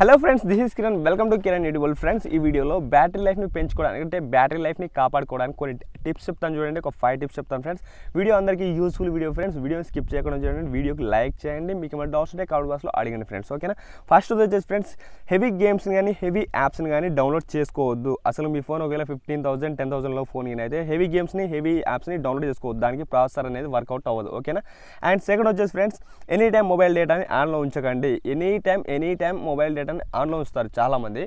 hello friends this is Kiran welcome to Kiran YouTube friends ఈ వీడియోలో battery లైఫ్ని పెంచుకోవడానికి అంటే బ్యాటరీ లైఫ్ని కాపాడుకోవడానికి కొన్ని టిప్స్ చెప్తాను చూడండి ఒక ఫైవ్ టిప్స్ చెప్తాను ఫ్రెండ్స్ వీడియో అందరికీ యూస్ఫుల్ వీడియో ఫ్రెండ్స్ వీడియోని స్కిప్ చేయకుండా చూడండి వీడియోకి లైక్ చేయండి మీకు ఏమైనా డౌట్స్ ఉంటే కామెంట్ బాక్స్లో అడగండి ఫ్రెండ్స్ ఓకేనా ఫస్ట్ వచ్చేసి ఫ్రెండ్స్ హెవీ గేమ్స్ని కానీ హెవీ యాప్స్ని కానీ డౌన్లోడ్ చేసుకోవద్దు అసలు మీ ఫోన్ ఒకవేళ ఫిఫ్టీన్ థౌసండ్ టెన్ థౌసండ్లో ఫోన్ అయితే హెవీ గేమ్స్ని హెవీ యాప్స్ని డౌన్లోడ్ చేసుకోవద్దు దానికి ప్రాసెసర్ అనేది వర్కౌట్ అవ్వదు ఓకేనా అండ్ సెకండ్ వచ్చేసి ఫ్రెండ్స్ ఎనీ టైం మొబైల్ డేటాని ఆన్లో ఉంచకండి any time any time mobile డేటాని ఆన్లో ఉంచుతారు చాలామంది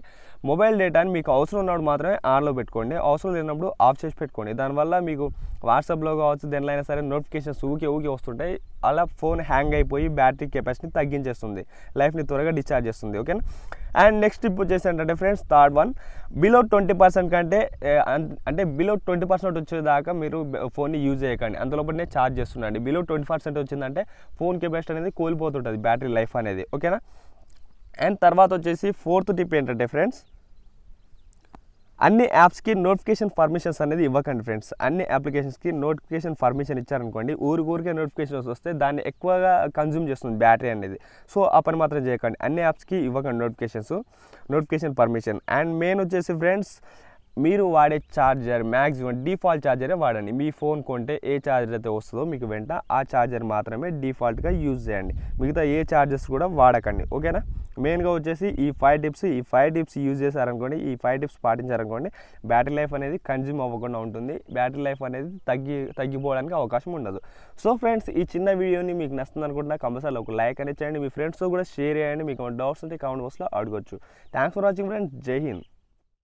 మొబైల్ డేటాని మీకు అవసరం ఉన్నప్పుడు మాత్రమే ఆన్లో పెట్టుకోండి అవసరం లేనప్పుడు ఆఫ్ చేసి పెట్టుకోండి దానివల్ల మీకు వాట్సాప్లో కావచ్చు దేనిలో అయినా సరే నోటిఫికేషన్స్ ఊకి ఊకి వస్తుంటాయి అలా ఫోన్ హ్యాంగ్ అయిపోయి బ్యాటరీ కెపాసిటీ తగ్గించేస్తుంది లైఫ్ని త్వరగా డిశ్చార్జ్ చేస్తుంది ఓకేనా అండ్ నెక్స్ట్ టిప్ వచ్చేసి ఏంటంటే friends third one below twenty percent కంటే అంటే బిలో ట్వంటీ పర్సెంట్ వచ్చేదాకా మీరు ఫోన్ని యూజ్ చేయకండి అందులోపటినే ఛార్జ్ చేస్తుండండి బిలో ట్వంటీ పర్సెంట్ వచ్చిందంటే ఫోన్ కెపాసిటీ అనేది కోల్పోతుంటుంది బ్యాటరీ లైఫ్ అనేది ఓకేనా అండ్ తర్వాత వచ్చేసి ఫోర్త్ టిప్ ఏంటంటే ఫ్రెండ్స్ అన్ని యాప్స్కి నోటిఫికేషన్ పర్మిషన్స్ అనేది ఇవ్వకండి ఫ్రెండ్స్ అన్ని అప్లికేషన్స్కి నోటిఫికేషన్ పర్మిషన్ ఇచ్చారనుకోండి ఊరు ఊరికే నోటిఫికేషన్స్ వస్తే దాన్ని ఎక్కువగా కన్జ్యూమ్ చేస్తుంది బ్యాటరీ అనేది సో ఆ పని మాత్రం చేయకండి అన్ని యాప్స్కి ఇవ్వకండి notifications notification permission and main వచ్చేసి ఫ్రెండ్స్ మీరు వాడే ఛార్జర్ మ్యాక్సిమం డిఫాల్ట్ ఛార్జరే వాడండి మీ ఫోన్ కొంటే ఏ ఛార్జర్ అయితే వస్తుందో మీకు వెంట ఆ ఛార్జర్ మాత్రమే డిఫాల్ట్గా యూజ్ చేయండి మిగతా ఏ ఛార్జెస్ కూడా వాడకండి ఓకేనా మెయిన్గా వచ్చేసి ఈ ఫైవ్ టిప్స్ ఈ ఫైవ్ టిప్స్ యూజ్ చేశారనుకోండి ఈ ఫైవ్ టిప్స్ పాటించారనుకోండి బ్యాటరీ లైఫ్ అనేది కన్జ్యూమ్ అవ్వకుండా ఉంటుంది బ్యాటరీ లైఫ్ అనేది తగ్గి తగ్గిపోవడానికి అవకాశం ఉండదు సో ఫ్రెండ్స్ ఈ చిన్న వీడియోని మీకు నచ్చింది అనుకుంటున్నా కంపల్సరీ ఒక లైక్ అనేది చేయండి మీ ఫ్రెండ్స్తో కూడా షేర్ చేయండి మీకు డౌట్స్ ఉంటే కామెంట్ బాక్స్లో అడగొచ్చు థ్యాంక్స్ ఫర్ వాచింగ్ ఫ్రెండ్స్ జై హింద్